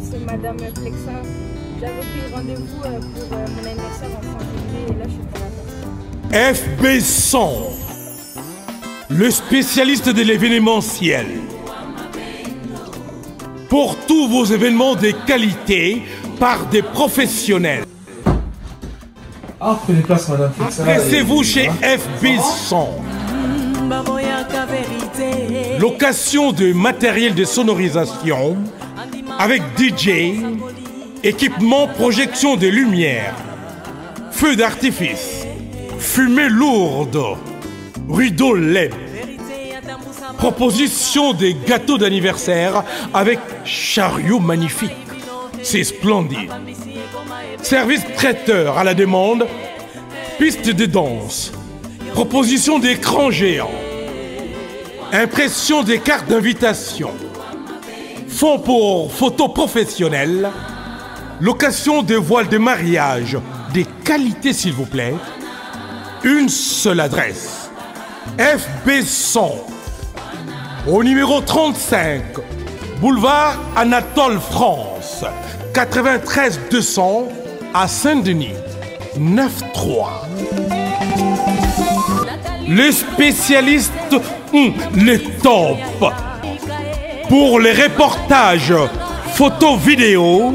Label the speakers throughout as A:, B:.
A: c'est Madame Flexa, J'avais pris rendez-vous euh, pour euh, mon anniversaire en et là je
B: suis pas là. FB 100, le spécialiste de l'événementiel. Pour tous vos événements de qualité par des professionnels. restez ah, vous chez FB 100. Location de matériel de sonorisation avec DJ, équipement projection des lumières, feu d'artifice, fumée lourde, rideau lait. proposition des gâteaux d'anniversaire avec chariot magnifique. C'est splendide. Service traiteur à la demande, piste de danse, proposition d'écran géant, impression des cartes d'invitation. Fonds pour photos professionnelles, location de voiles de mariage, des qualités s'il vous plaît. Une seule adresse. FB 100. Au numéro 35, boulevard Anatole France, 93 200 à Saint-Denis, 93. Les spécialistes, les top pour les reportages photo-vidéo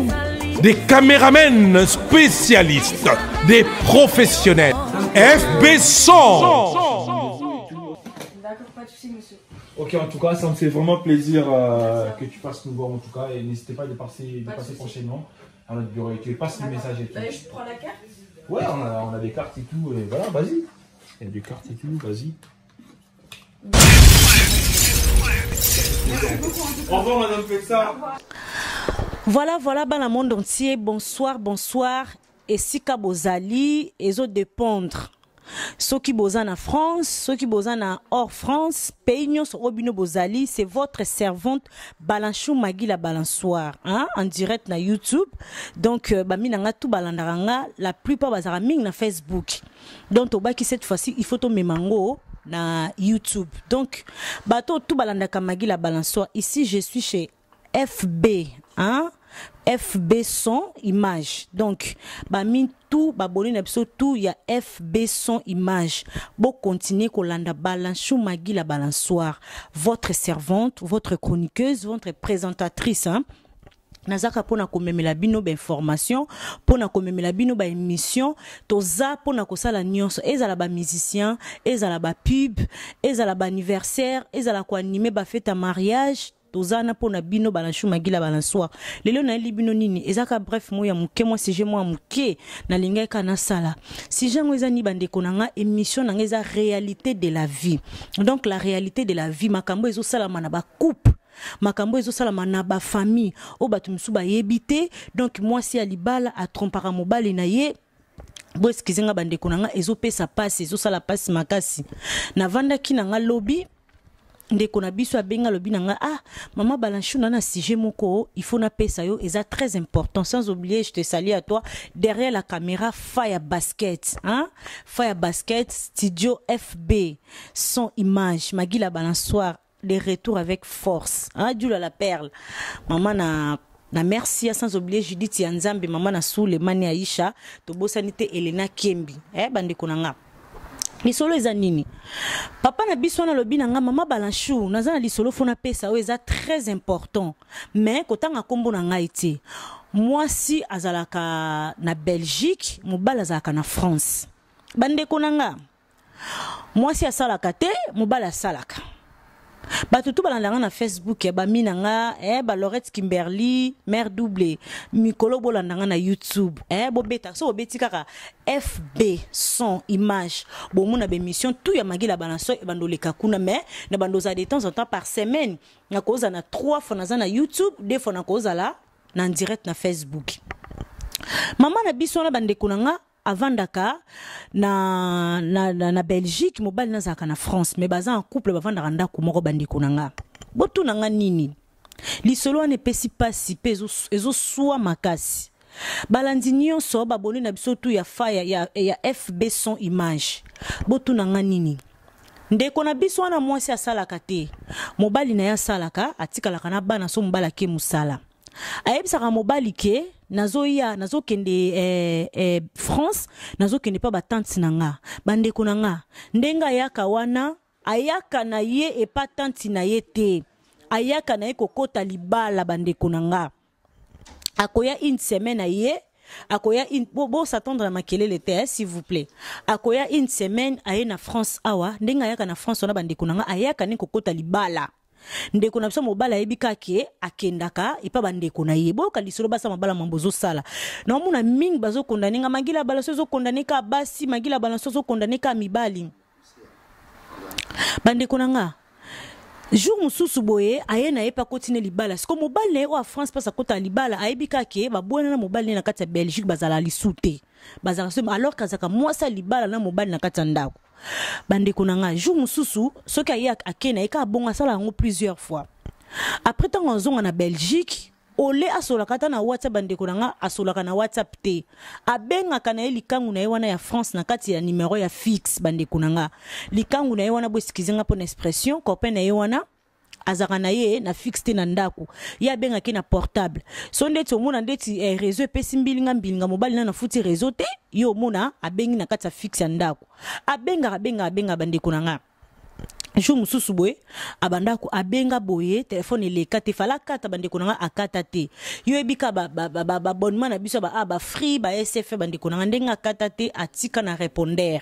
B: des caméramens spécialistes, des professionnels. FB 100 D'accord, Ok, en tout cas, ça me fait vraiment plaisir euh, que tu passes nous voir, en tout cas, et n'hésitez pas à passer, passer prochainement à notre bureau tu passes le message et tout. Bah, je
A: prends la carte Ouais, on a,
B: on a, des cartes et tout, et voilà, vas-y. Il y a des cartes et tout, vas-y.
A: Voilà, voilà, dans le monde entier, bonsoir, bonsoir. Et si et et autres dépendre. Ceux qui en France, ceux qui en hors France, Peignos Robino Bozali, c'est votre servante Balanchou Magui la balançoire, hein, en direct na YouTube. Donc, euh, bah, minanga tout balandaranga, la plupart bazara ming na Facebook. Donc, au qui cette fois-ci, il faut tomber mango, na youtube donc bato tout balandaka la balançoire ici je suis chez fb hein? fb son image donc min tout baboli na biso tout ya fb son image ko landa balanchou la balançoire votre servante votre chroniqueuse votre présentatrice hein? nazaka Pona komemela bino Pona pona komemela bino baémission toza mpona kosala nyonso ezala musicien ezala pub ezala anniversaire ezala koanime ba feta mariage toza na pona bino gila magila balansoir lelo na bino nini ezaka bref moi ya moke mwa je mwa ya na nalingi aka e nasala si je eza ni bandeko na émission na nga eza réalité de la vie donc la réalité de la vie makambo mana ba coupe makambo ezosalama na bafamille oyo bato mosusu bayebi te moi mwasi alibala libala atrompaka mobali na ye bo eskize nga bandeko na nga ezopesa pasi ezosala pasi makasi navandaki na nga lobi ndeko na biso abenga lobi na nga ah mama balanchu na na sujet moko na pesa yo eza très important sans oublier je te salue à toi derrière la caméra fire basket hein? fire basket studio fb son image magila soir les retours avec force hein, à la perle maman na na merci hein, sans oublier Judith Yanzambi, maman na Souleymane Aisha Tobo Sanité, Elena Kembi eh bande konanga. Les eza nini papa na biso na na Maman mama balanchou naza solo lisolo fona pesa o eza très important Mais kotanga kombo na ngai Moi si azalaka na belgique mobali azalaka na france Bande Moi si mwasi asalaka te mobali Salaka bah tu le na facebook eh bah minanga eh, balorette kimberly mère double mikolo bolanda na youtube eh, bobeta so bobeti fb son image bomona bémission tout ya magila balanso bando le kakuna mais na bandoza de temps en temps par semaine nakozala na trois fois na youtube deux fois là na direct na facebook maman na biso na avandaka na, na, na, na belgique mobali nazalaka na france me baza en couple bavandaka ndako moko bandeko na nga botunanga nini lisolo wana epesi mpasi mpe ezoswa makasi balandi nyonso baboni na biso tu ya fa ya, ya, ya fb son image botunanga nini ndeko na biso wana mwasi asalaka te mobali na ye asalaka atikalaka na bana so mobali ake mosala ayebisaka mobali ke nazoya nazokende eh, eh, france nazokende mpa batante na nga bandeko na nga ndenge ayaka wana ayaka na ye epa tante na ye te ayaka na ye kokɔta libala bandeko na nga akoya une semaine na ye akoya bosatendre na makelele te eh, s'il vous plaît akoya une semaine aye na france awa ndenge ayaka na france wana bandeko na nga ayaka nini kokɔta libala ndeko na biso mobali ayebi kake akendaka epa bandeko na ye boyoka lisolo basa mabala mambo ozosala naomona mingi bazokondane nga mangila ya bala so ezokondane ka basi magila ya bala so ezokondane mibali bandeko na nga jour moussousou boye aye na ye mpe libala siko mobali na france mpasi kota libala ayebi ke bika na mobali na kata belgique bazala lisu bazala alors kazaka mwa sa libala na mobali na Bande konanga, ndako bandeko jour mosusu soki aye ake na ye sala bongo plusieurs fois après tango na belgique o le asola ka ta na whatsapp bandeko na nga asolaka na whatsapp te abengaka na ye likangu na ye wana ya france na kati ya numero ya fixe bandeko na nga likangu na ye wana boeskize nga mpona expression corpin na ye wana azalaka na ye na fixe te na ndako ye abengaki na portable so ndeti omona ndeti eh, réseau epesi mbilinga mbilinga mobali nano afuti réseau te ye omona abengi na kati ya fixe ya ndako abengaka abengaka abengaka bandeko na nga jour mosusu boye abandako abenga boye telefone le kate fala akata bandeko na nga akata te yo ba babonema na biso ya ah, baa free ba sf bandeko na nga ndenge akata atika na répondere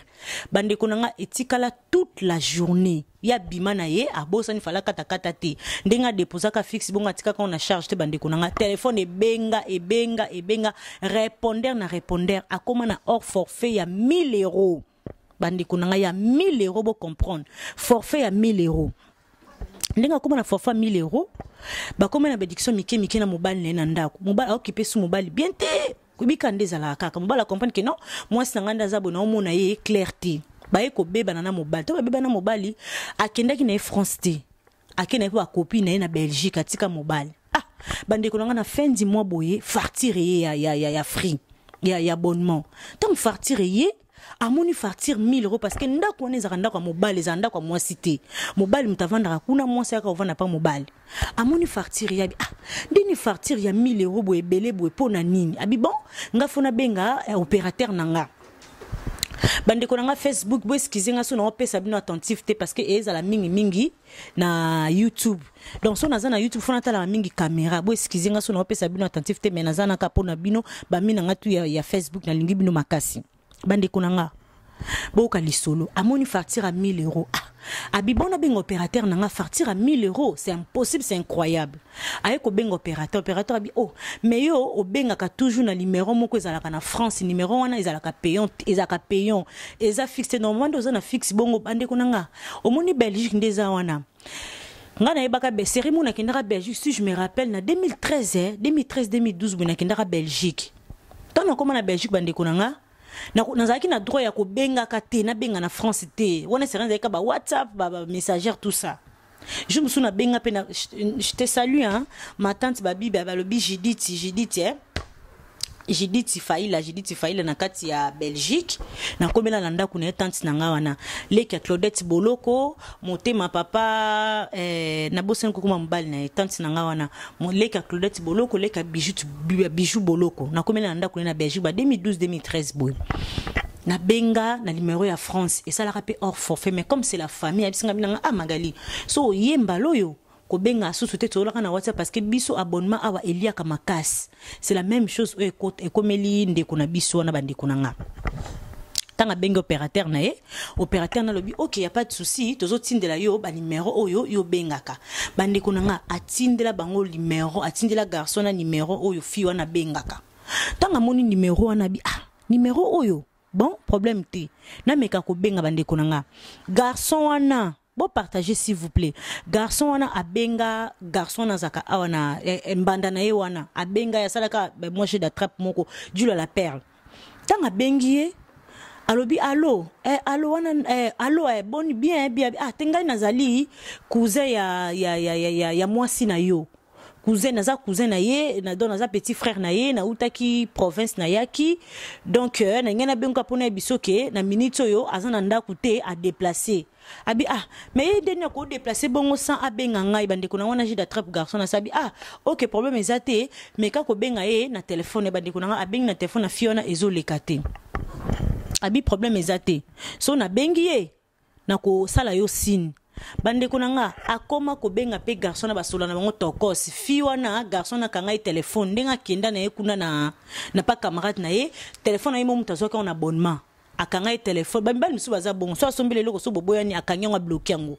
A: bandeko na etikala toute la journée ya bimana ye abosani fala katakata te ndenge adepozaka fixe bongo atikaka ngo na charge te bandeko na nga telefone ebenga ebenga ebenga répondere na répondere akomana na or forfait ya 1000 euros bandeko na ngai ya 1000 euro bocomprendre forfait ya 1000 euro ndenge akóma na forfait ya 1000 euro bakómi na bédiction mike mike na mobali na ye na ndako mobali aokipe su mobali bien te kobika nde ezalaka kaka mobali acomprendre ke non mwasi na ngai nde aza bo naomona ye éclair te baye kobebana na mobali to babebana na mobali akendaki na ye france te ake na ye mpo bakopi na ye na belgique atika mobali ah bandeko na ngai na fin du mois boye fartire ye ya, ya, ya, ya free ya, ya bonnement ntango fartire ye amoni fartir 1000 euros parce que ndako wana ezaka ndako ya mobali eza ndako ya mwasi te mobali moto avandaka kuna mwasi yaka ovanda mpa mobali amoni ah ndini fartir ya 1000 euros boye ebele boye mpo na nini abi bon nga funa benga eh, opérateur na nga bandeko nga facebook boeskize nga so na opesa bino attentif te parce que ezala mingi na youtube donc so naza youtube fona la mingi caméra bo nga so na opesa bino attentif te mais naza naka na bino bamina nga tu ya, ya facebook lingi bino makasi Bande konanga. nga lisolo amoni fartir a 1000 euros. ah, bon abing opérateur na nga fartire 1000 euros. c'est impossible c'est incroyable aye beng opérateur opérateur abi oh mais yo obengaka toujours na numéro moko ezalaka kana france numéro wana ka payon ezala ka payon eza fixe normalement nde oza fixe bongo bandeko na nga omoni belgique ndeza wana nga nayebaka beseri mo belgique si je me rappelle na 2013 2013 2012 boye belgique ntango nakóma na belgique bande na nazalaki na droit ya kobengaka te nabenga na france te wana sere nazalaki ba whatsapp bamessagère tout ça je mosusu nabenga mpe je te salue hein ma tante babibe balobi judith judith eh? judith faila judith faila na kati ya belgique nakomela na ndako na ye tanti na ngai wana leki ya claudette boloko motema papa eh, nabosani kokoma mobali na ye tanti na ngai wana leki ya claudette boloko leki ya bijou boloko nakomela na ndako na ye na belgique ba 2012 2013 boye na benga na numéro ya france esalaka mpe or forfait mais comme c'est la famille abisanga binanga ah magali so oyemba loyo kobenga asusu te kana whatsapp parce que biso abonnement awa eliaka makasi c'est la même chose oyo ekomeli ndeko na biso wana bandeko na nga tanga abengi opérateur na ye opérateur nalobi ok ya pas de souci tozotindela yo banimero oyo yo bengaka bandeko na nga atindela bango limero atindela garçon na nimero oyo fi wana bengaka tanga moni nimero wana abi ah nimero oyo bon problème te meka kobenga bandeko na nga garçon wana Bon partagez s'il vous plaît garçon a abenga garçon on zaka awana eh, eh, mbanda na abenga salaka ben, moi j'ai d'attrape moko du la perle tant abengi alobi alo eh, alo wana eh, alo eh, bien bien ah tenga nazali cousin ya ya ya, ya, ya na yo cousin naza cousin na ye na don petit frère na ye na utaki province na yaki donc euh, na na bisoke, benga na minute yo azana déplacer, ndako te déplacer abi ah me ye ko déplacer bongo sans abenga ngai bandeko na wana jus trap garçon na sabi ah ok problème ezate, mais ka ko benga ye na telefone bandeko na abenga na téléphone, na fiona ezole te abi problème So na so na ye sala yo sin. bandeko na nga akóma kobenga mpe garçon na basola na bango tokos fi wana garçon na kanga ye telefone ndenge akenda na ye kuna na, na pa camarade na ye telefone na ye mo moto azwaki yango na bonnement akanga telephone, telefone bamibali mosusu baza bongo so asombile loko so boboyani nga yango abloke yango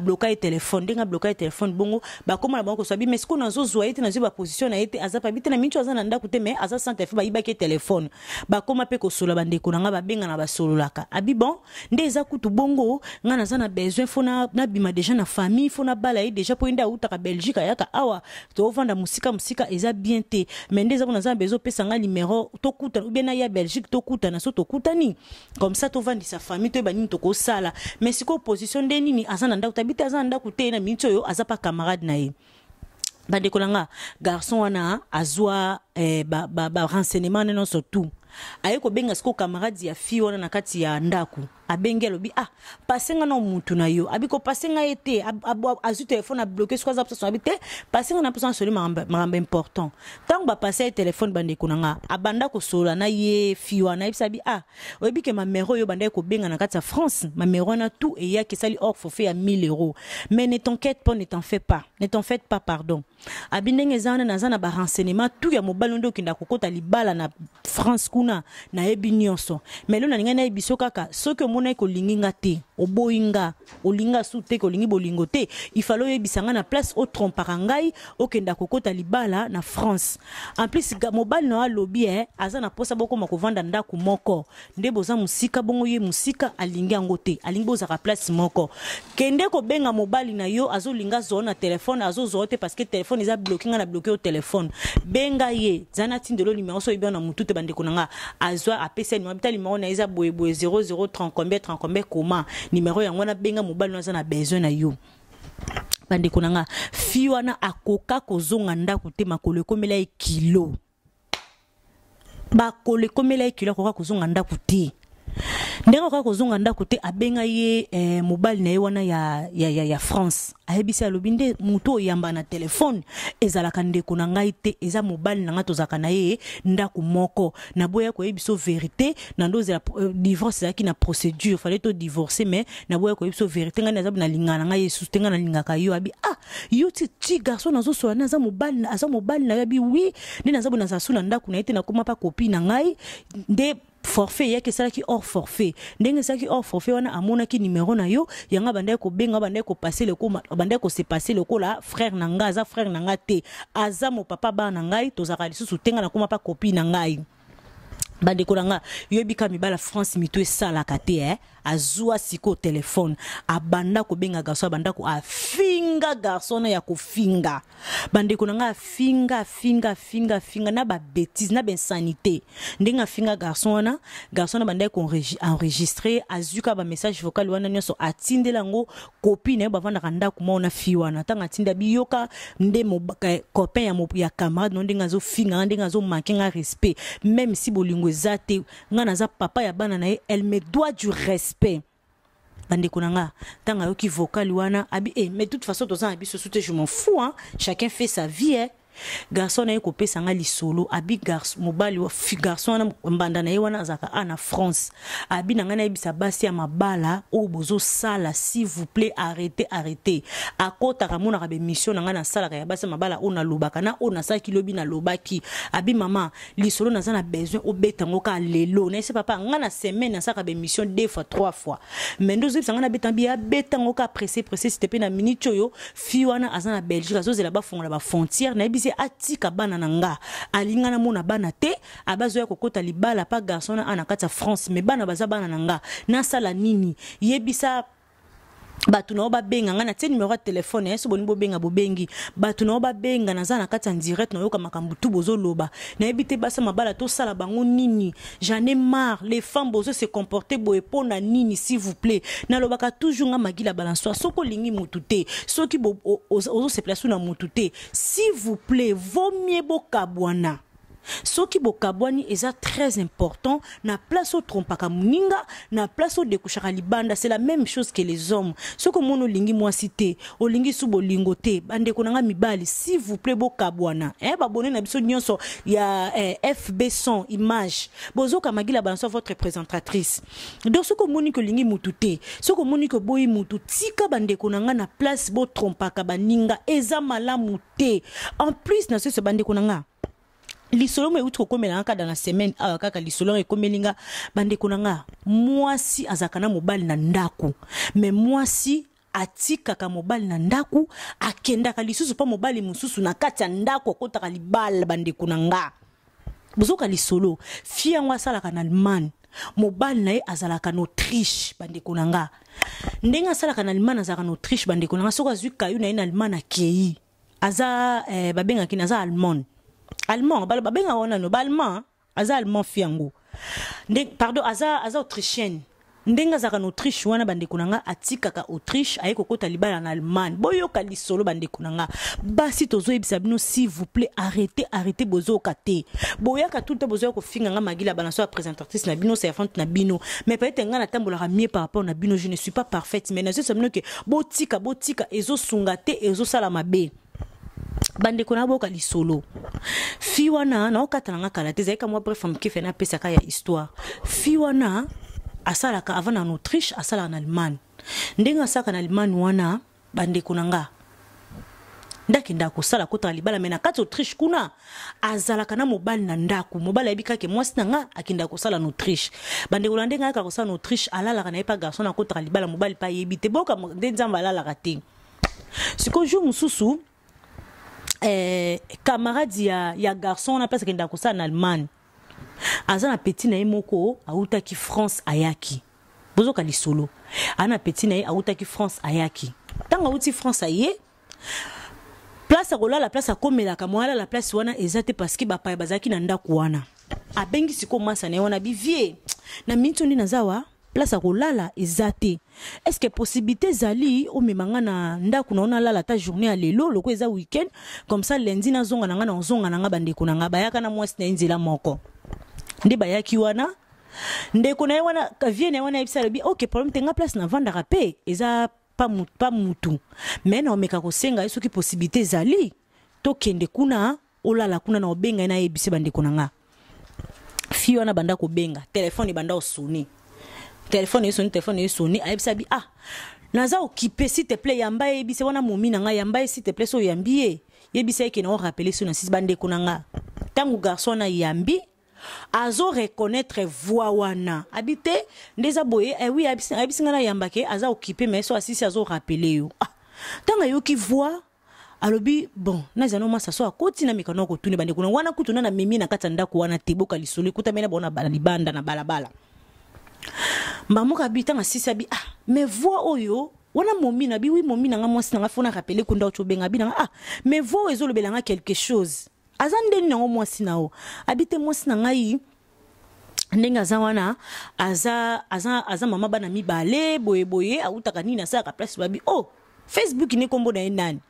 A: bloqué ye téléphone ndenge bloqué ye téléphone bongo bakoma na bongo so bi mais sikoyo nazozwa ye te nazwi baposition na ye position a pabi te na minti azana na ndako te mais aza sans telefone bayibaki ye Bakoma peko solabande kosola bandeko na nga babengana basololaka abi bon nde kutu bongo nga na na besoin fo nabima déjà na famille fona nabala déjà poinda ye ka belgique ayaka awa tovanda musika musika eza bien te mais nde eza mpo naza na besoin opesa nga limero tokutana ou bien ya belgique na so comme ça tovandisa famille toyeba nini tokosala mais sikoy position nde nini aza na ndako tabite aza na ndako te na miniti oyo aza pa camarade na ye bandeko na nga garçon wana azwa eh, barenseignement ba, ba, ne nyonso tout aye kobenga sikoy camarade ya fille wana na kati ya ndako abenge alobi ah pase nga na mutu na yo abiko kopase nga ye te azwi telefone abloke soki aza mposa abi te pase nga na mposa asoli makambo important ntango bapase ye telefone bandeko na nga abanda kosolola na ye fi wana ayebisa abi ah oyebi ke mamere oyo bandaki kobenga na kati ya france mamere wana tout eyaki esali or forfait ya 1000 euro mais ne t'enquête pas ne t'en fait pas ne t'en fait pas pardon abi ndenge eza wana naza na barenseignement tout ya mobali nde okenda kokota libala na france kuna nayebi nyonso mais lo na ningai nayebi so kaka mona e kolingi nga te oboyi boinga olinga sute te kolingi bolingo te ifalo yebisanga na place parangai, ngai okenda kokota libala na france en plus mobali na lobbye, alobi e aza na posa bokoma kovanda moko nde boza bongo ye musika alingi yango te alingi place moko kende benga mobali na yo azolinga zon na telefone azo zote parce que eza bloke nga na bloke yo telefone benga ye zana na tindelo limero so oyebi na motu te bandeko nga azwa apesa nimero bita limero na eza boyeboye 00 30 combien 30 combien comment nimero yango wana benga mobali wana aza na besoin na yo bandeko na nga fi wana akoka kozonga ndako te makolo ekomela ye kilo bakolo ekomela ye kilo akoka kozonga ndako te ndenge akoki kozonga ndako te abenga ye eh, mobali na ye wana ya, ya, ya, ya france ayebisi alobi nde motu oyamba na telefone ezalaka ndeko na ngai te eza mobali na ngai tozalaka na ye ndako moko naboya koyebiso verité nando ozala eh, divorce ezalaki na procédure fale to divorce mais naboya koyebiso verité ngai naza na lingana na ngai yesusu te ngai nalingaka yo abi ah yo ti ti garçon nazosola na aza mobali na yo abi wi nde naza bo nazala su na ndako na ye te nakóma mpa kopi na ngai nde forfait yaki qui hors forfait ndenge ki hors forfait wana ki numéro na yo yango ko passer le ko abandaki ko se frère n'anga, ko la frère frère te aza mopapa papa na ngai lisusu tenga pa kopi na bandeko yo bi ka france mito azua siko telephone abanda garçon garçon, abanda ko afinga garçon, na ya finga bandi ko finga finga afinga afinga afinga na ben na ben finga garçon garso garçon na bandi ko enregistré, azuka ba message vocal wana so atindela lango copine, ne bavana ko ndako na ona na tanga tanga atinda biyoka nde copain ya camarade zo nga finga zo nde nga respect même si bolingo zate nga papa ya bana na elle me doit du respect respect bandeko na nga ntango ayoki vocale wana abi eh, mais toute façon toza na biso su te je m'en fous hein chacun fait sa vie eh garçon ayez copé kopesanga lisolo abi mobali wa garçon mbanda na ye wana ana france abi na ibisa basi ya mabala oyo sala, s'il vous plaît arrêtez, arrêtez à monaka bemission na sala sala kaya basi mabala oyo nalobaka na sa nasalaki lobi lobaki abi mama lisolo naza na besoin obetango ka lelo nayese papa n'anga na semaine rabe mission deux fois trois fois betan nde ozoyebisa na pressé bi abetango ka pressé pressé site mpe na minute Belgique, fi wana la na la ba frontière na n'a atika bana na alingana alinga mouna bana te abazo ya kokota libala pa garçon na ana france me bana baza bana na sala nini yebisa bato na yo babenga ngai numero ya telefone ye eh, so boni benga, bobengi bato na yo babenga naza na direct nayoka makambutu tu loba. Na ebite basa mabala sala bango nini ai mar les femmes bozo se bo boye na nini s'il vous plaît nalobaka toujours ngai magila balansoir lingi lingi motu te soki se so na motu s'il vous plaît vomie bokabwana bo bokabwani eza très important na place trompaka moninga na place odekushaka libanda c'est la même chose que les hommes So que olingi lingi te olingi su bolingo te bandekunanga mibali s'il vous plaît bokabwana eh, babone na biso nyonso ya eh, fb son image magila banso votre présentatrice donc soko omoni ke lingi mutu te soki omoni ke boi mutu tika na place na place baninga eza malamu te en plus na ce bande konanga. lisolo mo euti kokomelanga kada na semaine awa ah, kaka lisolo yango ekomeli nga bandeko na nga mwasi azalaka na mobali na ndako me mwasi atikaka mobali na ndako akendaka lisusu mpo mobali mosusu na kati ya ndako akotaka libala bandeko na nga bozoka lisolo fi yango asalaka na allemagne mobali na ye azalaka na autriche bandeko na nga ndenge asalaka na allemagne azalaka na autriche bandeko na nga soki azwi kayo na ye na allemagne akei aza eh, babengaki na aza allemande allemand benga wana no baallemand aza allemand fi yango pardon aza, aza autrichienne ndenge azalaka na autriche wana bande kunanga, nga atikaka autriche aye kokɔta libala na allemagne boyo lisolo bandeko na nga basi bino s'il vous plaît arrêtez, arrêtez bozoyoka te boyaka tunte bozoya kofinga nga magila bana so ya présentatrice na bino servante na bino mais peut-être nga tembolara mieux par rapport na bino je ne suis pas parfaite mais je bino ke botika botika ezosunga te sala mabe bandeko naboyoka lisolo fi wana naokata nanga kala te ezalaki kamwa bref moke fene apesaka ya histoire fi wana asalaka avant na autriche asalaka na allemagne ndenge asalaka na allemagne wana bandeko na nga ndakendaka kosala kotaka libala me na kati autriche kuna azalaka na mobali na ndako mobali ayebi kaka mwasi na nga akendaka kosala na autriche bandeko na ndenge ayaka kosala na autriche alalaka na ye mpa garçon na kotaka libala mobali mpe ayebi te boyoka nde nzambe alalaka te sikoyo jour mosusu eh, kamaradi ya, ya garçon wana mpe asi akendaka kosala na allemagne aza na peti na ye moko awutaki france ayaki bozoka lisolo aza na peti na ye awutaki france ayaki ntango awuti france aye place akolala place akomelaka mo alala place wana eza te parceke bapaya bazalaki na ndako wana abengi sikoyo mwasa na ye wana bivie na miniti ondi naza wa place akolala eza te estceke possibilité ezali omema nga na ndako nao nalala ata journée ya lelo loko eza weekend comme ça lendi nazonga na nga na bandeko na bayaka na mwasi na ye moko nde bayaki wana ndeko na ye wana kavie na ye wana ayebisala bi ok problème te nga place navandaka mpe eza pa mutu me naomeka kosenga ye soki possibilité ezali tokende kuna olala kuna na obenga ye nayebisa bandeko na fi wana banda kobenga telefone ebanda osuni telefone esoni telefone esoni ayebisa bi ah naza okipe s'il yamba yebisa wana momi na ngai yamba ye s'il te plaît so oyambi yebisa yeke na orapele so na sisi bandeko na nga ntango garçon na yambi azoreconnaitre voix wana abi te nde eza boye ewi eh ayebisi ngai na yamba ke aza okipe mai so asisi azorapele yo ah ntango ayoki voix alobi bon nazali no masa so akoti na mikano ya kotuni bandeko na wana kutu na na na kati ya ndako wana te lisolo ekutami na na libanda na balabala mbaa moko abi ntango asisi abi ah mais voix oyo wana momi na bi wi momi na nga mwasi na nga mpona rapele kunda oti obenga abi na nga ah mais voix oyo ezolobelanga quelque chose aza ndeni nango mwasi na o abi te mwasi na ngai ndenge aza wana aza, aza, aza mama bana mibale boyeboye awutaka nini asalaka place babi o oh, facebook ne nkombo na ye nani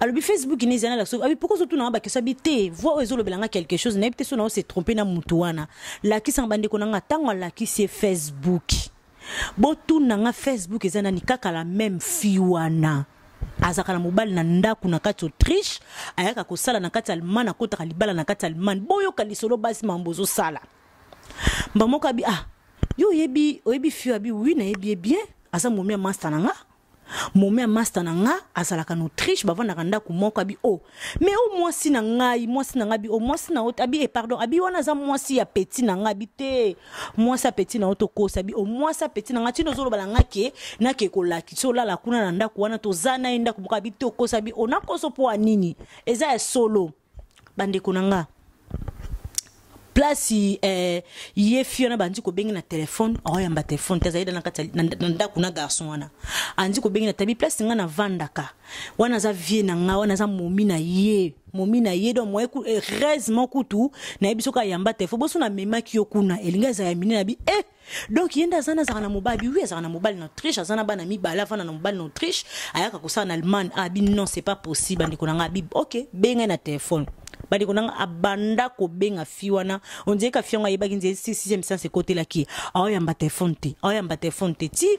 A: alobi facebook nezi ana lakisa abipoko so tuna nga bakisa bi te voi oyo ezolobela nga quelque chose nayebi te so na ose trompe na motu wana lakisanga bandeko na ntango alakisi ye facebook botuna facebook eza nani kaka la meme fi wana azalaka na mobali na ndako na kati autriche ayaka kosala na kati allemagne akotaka libala na kati allemagne boyoka lisolo basi mambo ozosala mbamoko abi ah yo oyebi oyebi fio abi wi nayebi ye bien aza momi ya masta na nga Mumia master na nga salakano triche nutri bavandaka ku moko oh o me o mwasi na ngai mwasi na ngabi abi o oh, mwasi na abi e pardon abi wana aza mwasi ya peti na nga bite te petit na oto sa bi o oh, moins sa peti na ngai nga ke nake la la kuna na ku wana to na enda ku o nini eza solo bande kunanga. nga place eh, ye fiona bandi kobengi na telefone aoyamba telefone te azali na ndako na garçon wana andi kobengi na tabi place nga navandaka wana aza vie na nga wana aza momi na ye momi na ye donc moye eh, rese mo kutu nayebi soki ayamba telefone boso namemaki yo kuna elingi azala ya minene nabi e eh, donc ye nde aza na azaka na mobali wi azaka na mobali na autriche aza na bana mibale afanda na mobali na autriche ayaka kosala na allemagne ah, abi non c'est pas possible andeko na nga abi ok bengai na telefone bandeko nanga abanda kobenga fi wana ondie ka fi yango ayebaki nzie 6 sense ekotelaki ye aoyamba telefone te aoyamba telefone te ti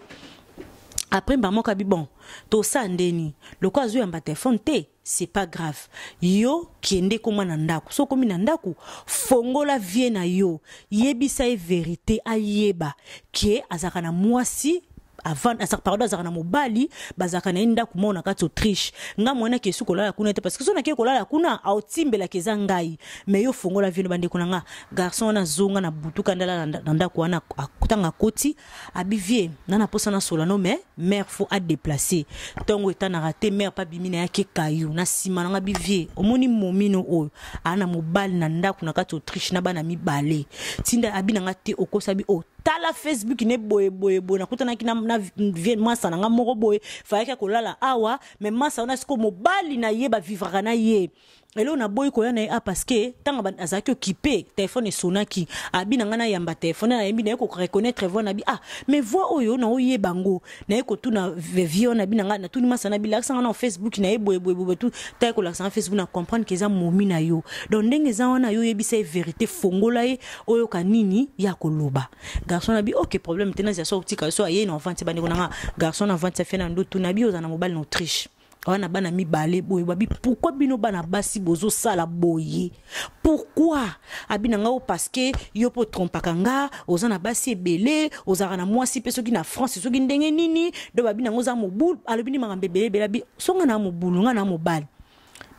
A: après mbama moko abi bon tosala ndeni lokola azwi yamba telefone te c'est pas grave yo kende koma na ndako so okomi na ndako fongola vie na yo yebisa ye verité ayeba ke azalaka na mwasi avant asak pardon azaka na mobali bazaka na ndako moko na kati autriche nga mwanaki esu kolala kuna te parce que so nakei kolala kuna aotimbelaka eza ngai me yo fongola vino bandeko nga garçon wana azonga na butuka ndala na ndako wana ntango akoti abi vie na mposa na solano me mare fo adeplace ntongo etanaka te mare mpe abimi na yaki kayu na nsima nanga abi omoni momino oyo aa mobali na ndako na kati autriche na bana mibale tinda abi nanga te okosabi o oh, tala facebook ne boye boye boye nakutana na, na vient masa na ngamoko boye fayaki kolala awa me masa ona siko mobali na ye vivra na ye eloko naboyi koya na ye a parce que ntango azalaki okipe telefone esonaki abi na ngai nayamba telefone nayembi naye koreconnaitre voi na bi ah mais voi oyo naoyeba ngo naye kotuna vevio na bi na ngai natuni masa na bi lakisanga na facebook na ye boyeboyeboye tu taye kolakisanga facebook na comprendre ke eza momi na yo donc ndenge eza wana yo oyebisa ye verité fongola ye oyoka nini ya koloba garçon na bi ok problème te nazi aso otika so aye na ovante bandeko na nga garçon na ovante afia na ndo tu na bi ozala na mobali na autriche bawa na bana mibale boye babi pourkui bino bana basi bozosala boye pourkui abi na nga o parceke yo mpo trompaka nga oza na basi ebele ozalaka na mwasi mpe soki na france soki ndenge nini do babi nango oza mobulu alobi ni makambo ebele ebele abi so nga na mobulu nga na mobali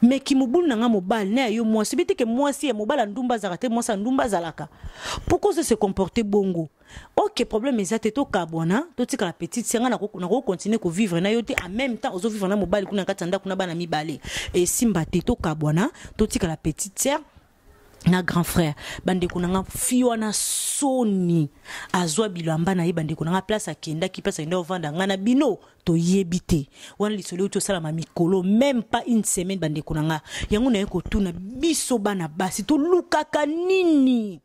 A: Mais kimobulu na nga mobali na yayo mwasi que moi si mobile mobali andumba azalaka moi mwasi dumba zalaka. Pourquoi ozo se comporter bongo ok problème eza te tokabwana la petite yanga na kovivre na yo te en même temps ozovivre na mobali kuna na kati balé. Et simba bana mibale esimba te tokabwana la petite sere na grand frère bandeko nanga nga wana soni azwa bilamba na ye bandeko nanga place akendaki place akenda ovanda nga na bino toyebi te wana lisolo euti osalama mikolo meme pas une semaine bandeko nanga yango naye kotuna biso bana basi tolukaka nini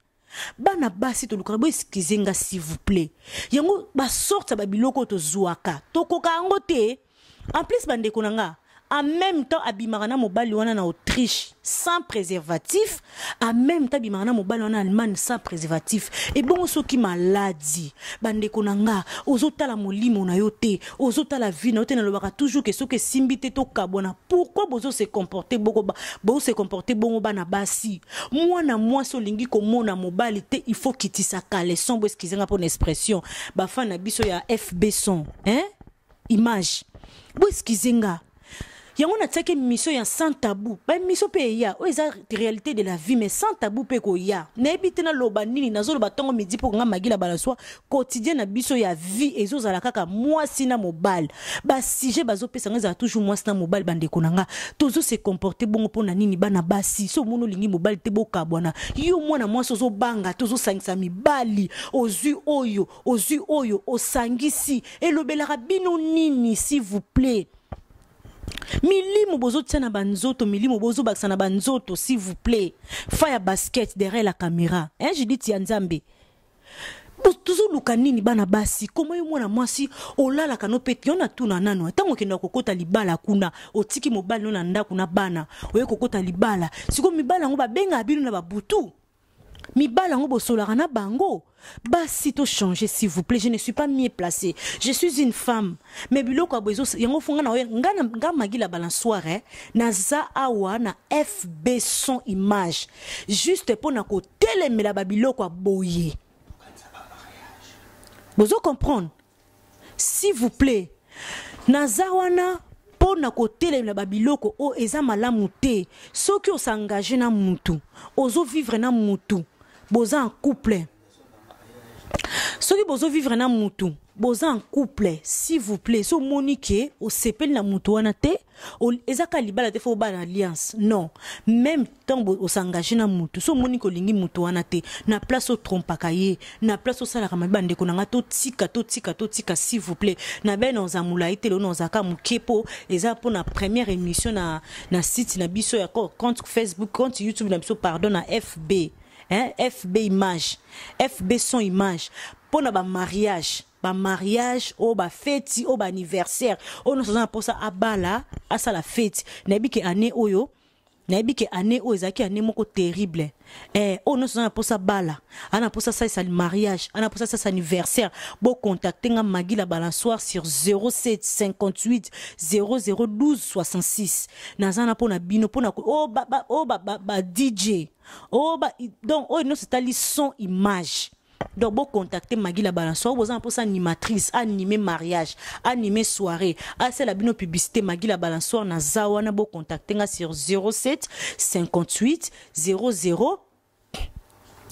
A: bana basi tolukaka boeskize nga s'il vous plaît yango basorte ya babiloko oyo tozwaka tokoka yango te en plus bandeko nanga en même temps abimarana na mobali wana na autriche sans préservatif en même temps abimaka na mobali wana allemagne sans préservatif Et bon, ce qui maladi bande konanga nga la molimo na yote. la vina vie na yo na lobaka toujours ke soki toka te tokabwana bozo bozose comporte bozose comporte bongo na basi mwana lingi ko komona mobali te il faut kitisa kale sombo pour une expression Bafana na biso ya fb son hein image bo yango natiaki émission ya sans tabou baémission pe eya oyo eza réalité de la vie mais sans tabou mpe koya nayebi te naloba nini nazoloba ntango midi mpo konga magila balaswa quotidien na biso ya vie ezozala kaka mwasi na mobali basujet bazopesanga ezala toujours mwasi na mobali bandeko na nga tozose comporte bongo mpo na nini bana basi so omoni olingi mobali te bokabwana yo mwana mwasi ozobanga te sami bali ozu oyo ozu oyo osangisi elobelaka bino nini s'il vous plaît milimo bozotia na banzoto milimo bozo baksana banzoto s'il vous plaît Faya basket derrière la caméra hein, tianzambi ya nzambe tozoluka nini bana basi koma yo mwana si ola la kano yo na tuna nano ke na kokota libala kuna otiki mobali no na nda kuna bana Si kokɔta libala sikoyo mibala yango benga abinu na babutu mi balango na bango basi changer s'il vous plaît je ne suis pas mieux placé je suis une femme mais biloko besoin yango funga na magi nga magila soirée hein. naza awa na fb son image juste mpo na kotelemela babiloko a boye bozo comprendre s'il vous plaît naza wana mpo na o babiloko oyo oh, eza malamu te soki s'engager na mutu vivre na mutu boza en couple soki vivre na mutu boza en couple s'il vous plaît so monique o sepel na mutu wana te ezaka libala te fo obala alliance non même ntango osengage na mutu so omoni ke lingi mutu wana te na place otrompaka ye na place osalaka mabe to tika to tika to tika s'il vous plaît na ben na oza molai te lelo na ozalaka première émission na, na site na biso ya compte facebook compte youtube na biso pardon na fb Hein, fb image fb son image bah, mariage, Ba mariage O oyo bafeti oyo ça anniversaire. O à na mposa abala asala feti nayebi ke ane oyo oh, Naibi ke ane o ezaki ane moko terrible. Eh, o no sa posa bala. Ana posa sa sa mariage. Ana posa sa sa anniversaire. Bo kontakte nga magi la balançoire sur 07 58 00 12 66. Nazana po na bino po na ko. Oh ba ba, oh baba DJ. Oh ba, don, oh no se tali son image donc vous contacter Magila la vous un pour animatrice animé mariage animer soirée ah, c'est la bino publicité Magila la balançoire na zawana vous contacter sur 07 58 00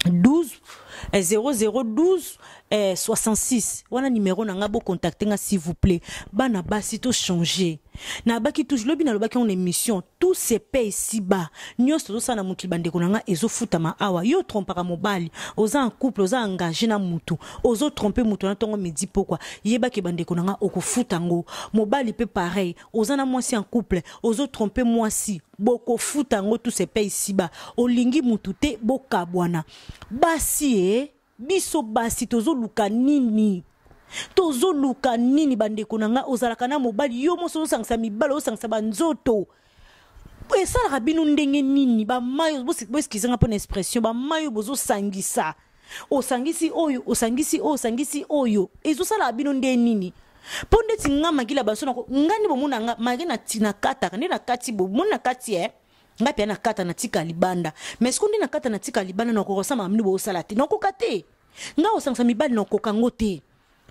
A: 12 0012 eh, 66 eh, wana numéro nanga contacter nga s'il vous plaît bana basi tochange ki touj lobi na ki on émission Tous se paye si ba Nyo tozosala na mokili bandeko ezo nga ma awa yo ka mobali oza en couple oza engagé na Ozo trompé mutu na ntongo midi pourquoi yebaki bandeko na nga okofuta ngo mobali pe pareil oza na mwasi en couple ozotrompe mwasi futa ngo tous se pays si ba olingi mutu te wana. basi e biso basi tozoluka nini tozoluka nini bandeko na nga ozalaka na mobali yo moso ozosangisa mibali ozosangisa banzoto esalaka bino ndenge nini bamai boeskizanga mpona expression bamai oyo bozosangisa osangisi oyo osangisi oyo osangisi oyo ezosalaka bino nde nini mpo ndeti nga makila baso nako nga nde bomona nga mage na kataka nde na kati bomoni na kati e eh? ngai mpe ya nakata natika libanda mais siko nde nakata natika libanda nakoka kosamba bamini boosala te nakoka te ngai kosangisa mibali nakoka yango te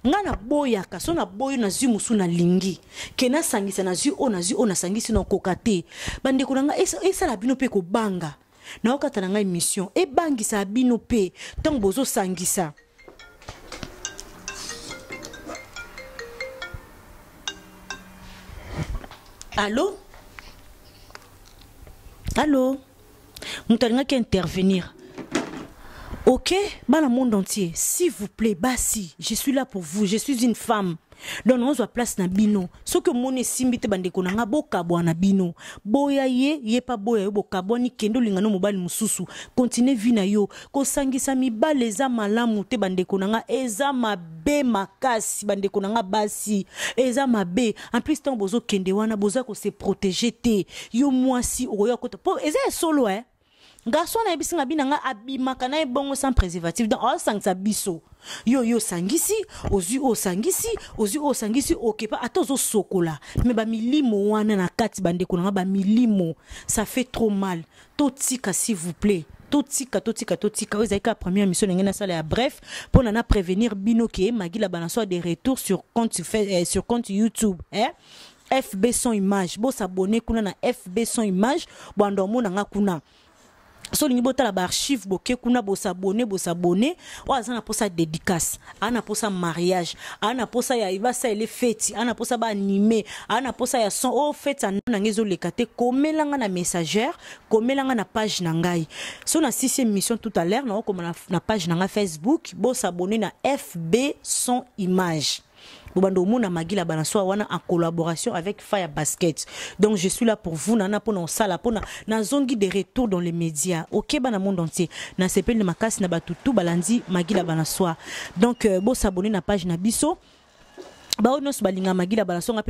A: ngai naboyaka so naboyi nazwi mosu nalingi ke nasangisa nazwi oyo nazwi oyo nasangisi nakoka te bandeko na ngai esala bino mpe kobanga naokata na ngai mission ebangisa bino mpe ntango bozosangisa alo Allô rien qu'à intervenir. Ok, Dans le monde entier, s'il vous plaît, bah je suis là pour vous, je suis une femme donc a place na bino Soko mon simbi te que na nga bino boya ye ye pa boya boni kendo kendo lingano mobali vina Continue vi na yo kosangisa mibale eza lamu te bandekonanga makasi bandekonanga basi Ezama be. en plus bozo kende wana boza se se te yo mwasi si kota ko eza garçon na bisinga binanga abimaka na ye bongo sans préservatif donc sa biso yo oyo osangisi osu, oyo osangisi ozwi oyo osangisi okepa ata Mais me bamilimo wana na kati bandeko na nga bamilimo ça fait trop mal totika s'il vous plaît totika totika totika avez ezalaki première mission ngena nasala ya bref pour nana prévenir binoke, magila emakila banasoa de retour sur compte, eh, sur compte youtube hein. fb sans image s'abonner kuna na fb son image Bon, bwando n'anga kuna so ni botala bo boke kuna bosabone bosabone oyo aza na posa dédicace dedicas, posa posa mariage ana posa ya ya ele feti ana posa posa baanime aa na posa ya son oh feti ana ngezo le langa na komelanga na messagere komelanga na page na ngai so sixième mission tout à l'heure naokoma na page na Facebook bo s'abonner na fb son image bobando muna magila wana en collaboration avec Fire basket donc je suis là pour vous nana de retour dans les médias okeba na monde entier makasi na batutu balanzi magila banaswa. donc euh, s'abonner page na biso balinga magila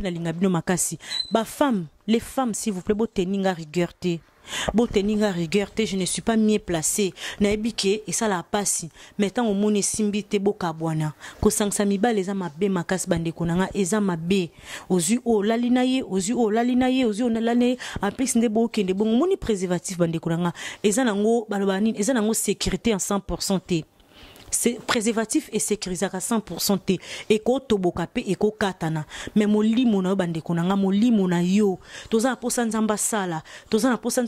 A: linga bino makasi femme, les femmes s'il vous plaît teninga rigueur boteninga rigueur te je ne suis pas mieux placé et ke la apasi metan o simbi te boka kosangisa les eza mabe makasi bandeko eza mabe ozu oyo olali ozu ye ozwi ozu o na ye ozwi ne olali na ye amplis nde bookende préservatif bandeko eza nango balobaa eza nango sécurité en 100 c'est préservatif et à 100% te ekotoboka mpe et me katana na yo bandeko na nga limo na yo toza na mposa nzambe toza na mposa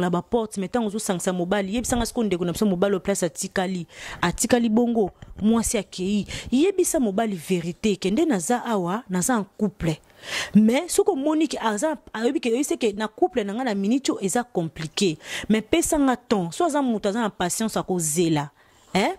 A: la ba porte me ntango ozosangisa mobali yebisanga sikoyo ndeko na biso mobile au place atikali atikali bongo moi mwasi akei yebisa mobile vérité kende na naza awa naza en couple mais ce que Monique exemple ayebi ke c'est ke na couple na na miniti eza compliqué mais pesanga temps so aza impatience à na patience akozela hein?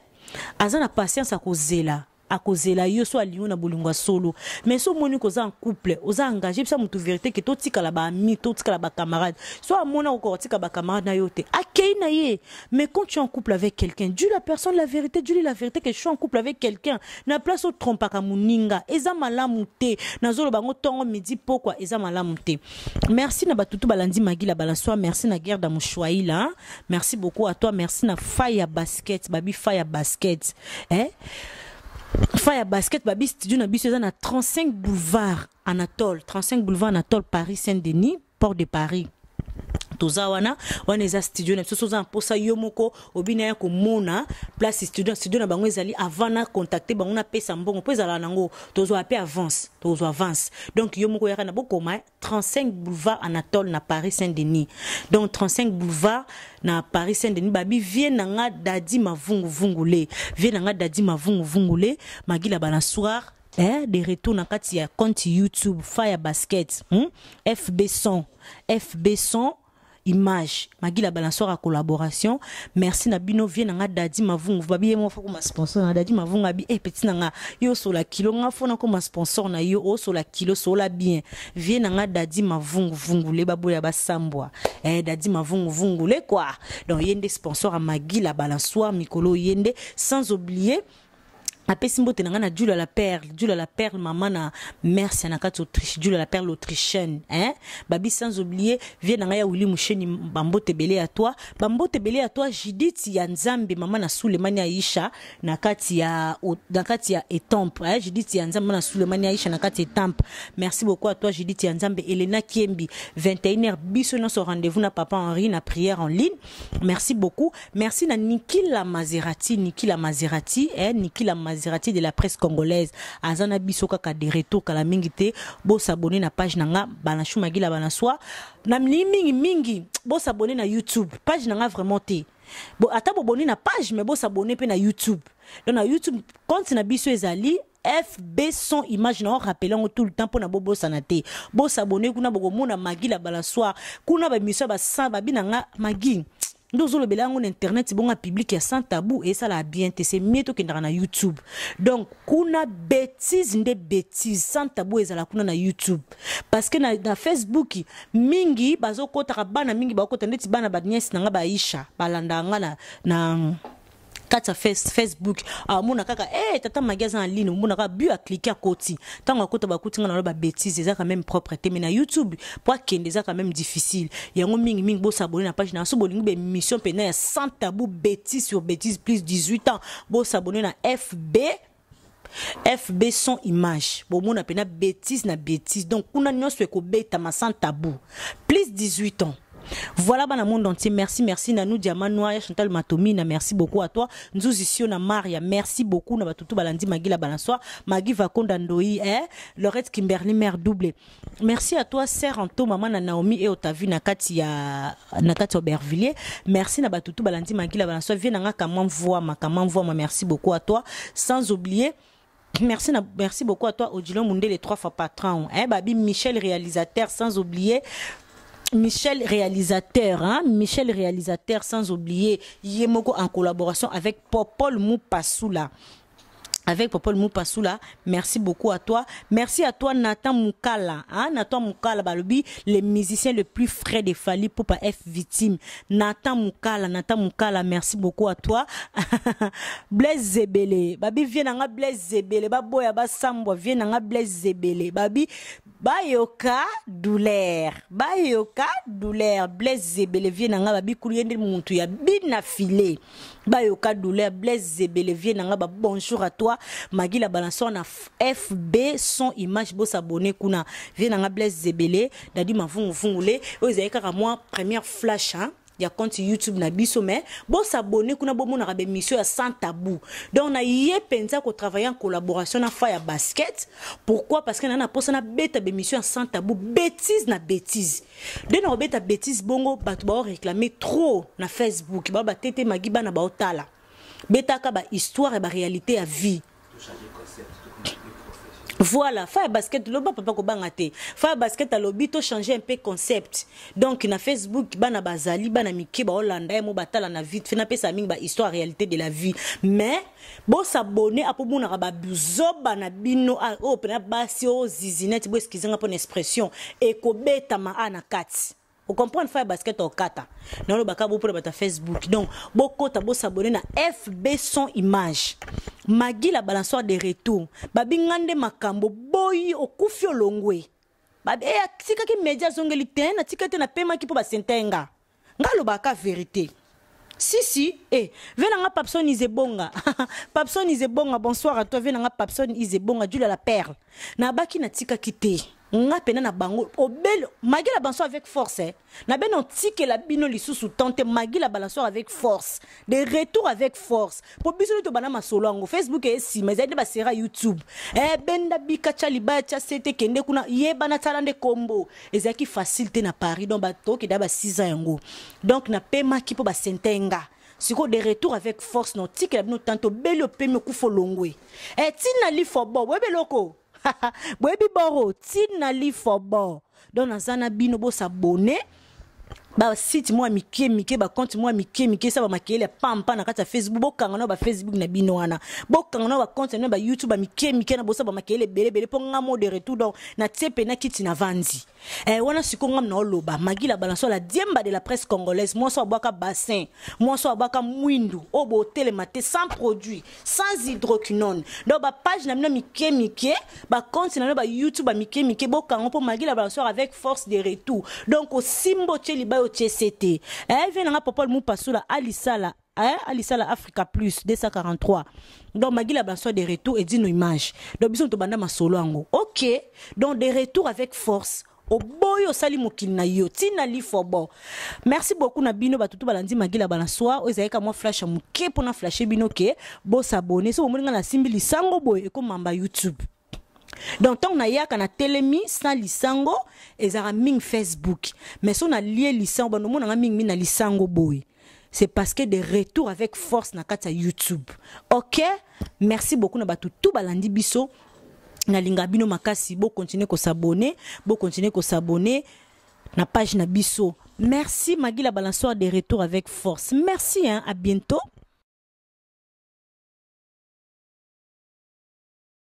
A: aza na patience akozela akozela yo so bulunga na solo mais so omoni koza en couple oza engagé bisa motu vérité ke totikala baami totikala camarade so amona kokoka ba kamarad na yo te akei na ye mais quand tu es en couple avec quelqu'un dis la personne la vérité dis la vérité que je suis en couple avec quelqu'un na place au moninga eza malamu te nazoloba yango ntongo midi pokwa eza malamu te merci na batutu balandi la balansoa merci na guerre ila hein. merci beaucoup à toi merci na fire basket babi fire basket eh? fire basket babiste studio na à 35 boulevard anatole 35 boulevard anatole paris saint denis port de paris toza wana wana eza studio na soza mposa yo moko obina ya komona place studio studio na bango ezali avant na pesa bango napesa mbongo mpo ezalaka nango tozwa pe avance tozo avance donc yo moko oyaka na ma 35 boulevard anatole na paris saint denis donc 35 boulevard na paris saint denis babi vient na nga dadi vungule vie na nga dadi vungule magila bana soir eh, de retour na kati ya compte youtube fire basket hmm? fb son fb son image magi la balançoire à collaboration merci na bino dadi mavungu babi mo ko sponsor na dadi mavungu abi eh petit nga. yo so la kilo nga fona sponsor na yo o oh, so la kilo so la bien mavungu vungu basambwa eh dadi vungu le quoi donc yende sponsor à magi la mikolo yende sans oublier apesi mbote na la perle jule la perle mama merci à na kati autriche jule la perle autrichienne hein? babi sans oublier vie na ngai ya wili musheni bambote ebele à toi bambote ebele à toi judith ya nzambe mama na sulemani aisha na kati ya, na kati ya etampe hein? judith ya nzambe na sulemani aisha na kati etampe merci beaucoup à toi judith ya nzambe elena kiembi 21h biso son rendez-vous na papa henri na prière en ligne merci beaucoup merci na nikila mazerati nikila Maserati hein? nikila mazerati de la presse congolaise aza bisoka ka kaka de retour kala mingi te na page nanga nga magi la banaswa na mingi mingi mingi s'abonner na youtube page nanga vraiment te bo ata abonner na page mais s'abonner pe na youtube donc na youtube compte na biso ezali fb son image na rappelant tout le temps pour na bobosana te bosabone kuna mona magi la balasoir kuna ba ya ba babi nga magi nde ozolobela yango na internet bongo publike ya sans tabou esalaka bien te se mie tokendaka na youtube donc kuna bétise nde bétise sans tabou ezala kuna na youtube parce que na, na facebook mingi bazokɔtaka bana mingi bakokɔta neti bana baniese na nga baisha balandaka nga na, na Kata ya facebook amona ah, kaka eh tata magi aza na ligne omonaka bu aklike akoti ntango ba bakutinga na ba bêtise ça quand même propre te mai na youtube mpo akende eza quand même difficile yango mingimingi bosabone na page na so bolingi mission pena ya sans tabou bêtise sur bêtise plus 18 ans s'abonner na fb fb sans image muna pena bêtise na bêtise donc kuna nyonso ma sans tabou plus 18 ans voilà, bana monde entier. Merci, merci. Nanou Diamant Noir, Chantal Matomina, merci beaucoup à toi. Nous ici, Maria, merci beaucoup. Naba tout Balandi, Magui Balançois, Magui Vakonda Ndoyi, eh? Hein. Laurette Kimberly, mère doublée. Merci à toi, Ser Anto, Maman Naomi et Otavi Nakati Nakati Aubervilliers. Merci, na tout Balandi, Magui Balançois. Viens, kaman voit ma ma. merci beaucoup à toi. Sans oublier, Merci, merci beaucoup à toi, Odilon Mundé, les trois fois patron. Hein, Babi Michel, réalisateur, sans oublier Michel réalisateur, hein? Michel réalisateur, sans oublier Yemoko en collaboration avec Paul Moupasoula avec Papa Moupasoula. Merci beaucoup à toi. Merci à toi, Nathan Moukala. Hein, Nathan Moukala, Balobi, musicien le plus frais des Fali Poupa F victime. Nathan Moukala, Nathan Moukala, merci beaucoup à toi. Blaise Zebele. Babi, viens dans Blaise Zebele. Baboya, Basambo, viens dans Blaise Zebele. Babi, Bayoka, douleur. Bayoka, douleur. Blaise Zebele, viens dans Babi, mon Mountouya. Bina filé. Bayoka, douleur. Blaise Zebele, viens dans bah, Bonjour à toi magila balançoire na fb son image bosabone kuna vient nga blaise zebele dadi mavunguvungu le oyo vous kaka mwa première flash hein? a compte youtube na biso me bosabone kuna bomonaka bemission ya sans tabou donc à ko travailler en collaboration na fa basket pourquoi parce que na na beta be mission ya sans tabou bêtise na bêtise de na beta bêtise bongo bato réclamé trop na facebook bao ba otala. bana ka histoire et ba réalité à vie voilà faire basket loba papa kobanga te faire basket l'obito changer un peu concept donc na facebook bana bazali bana mike baolanda ye mo batala na vite fe ming ba histoire réalité de la vie mais bosabone apo omonaka babuzoba na bino banabino ba si oyo zizi bo eskizanga mpona expression ekobetama a na kati comprendre faire basket okata naolobaka bopona bata facebook donc bo s'abonner na fb son image magi la balançoire de retour babenga nde makambo boyi okufi olongwe e eh, atikaki media azongeli te natika te napemaki mpo basentenga nga alobaka verité sisi e eh, ve nanga papson izebonga papson izebonga bonsoir a toi ve nanga papson izebonga jula la perle nabaki natikaki te nga pene na bango obele oh, magila banso avec force eh. na ben la otikela bino lisusu tante magila balaso avec force de retour avec force Pour biso to bana masolo yango facebook esima mais ba basera youtube eh, benda bika cha liba cha sete kende kuna yebana na de combo, ezaki facile na paris donc daba ans yango donc na napemaki ba sentenga Siko de retour avec force na otikela bino tante obeli opemi eh, li olongwe bo, fobo oyeba loko. boyebi boro ntina li fo bo don naza na bino bosabone Ba site moi mike mike bah compte moi mike mike sa va ya pampa na kati facebook bokanga bah Facebook na bino wana compte na compte YouTube bah bamike mike na bosa bamakele ebelebele mpo mo de retour donc na pena kiti na vandi eh, wana loba. ngami naoloba magila balanso la diemba de la presse congolaise so abaka bassin so abaka mwindu beauté obo te sans produit sans hydroquinone donc page na bino mike mike compte na bino YouTube bamike mike pour magi la balance avec force de retour donc au simbo cheliba oyo Eh te evenanga Popol Moupasula la Alissa hein, alisala africa plus 243 donc magila basoa de retour dit nos image donc biso tobanda masolo yango ok donc des retour avec force boy sali sali na yo li lifo bo merci beaucoup na bino bato balandi magila bana soir oyo moi mwa flash ya moke na flashe bino ke bosabone so simili sango boy et boye mamba youtube donc qu'on a télémi sans lisango ezalaka facebook mais a lié lisango a mis na lisango boy. c'est parce que des retours avec force na kata youtube ok merci beaucoup na tout balandi biso na lingabino makasi ko s'abonner, na page na biso merci magila balançoire des retours avec force merci hein, à bientôt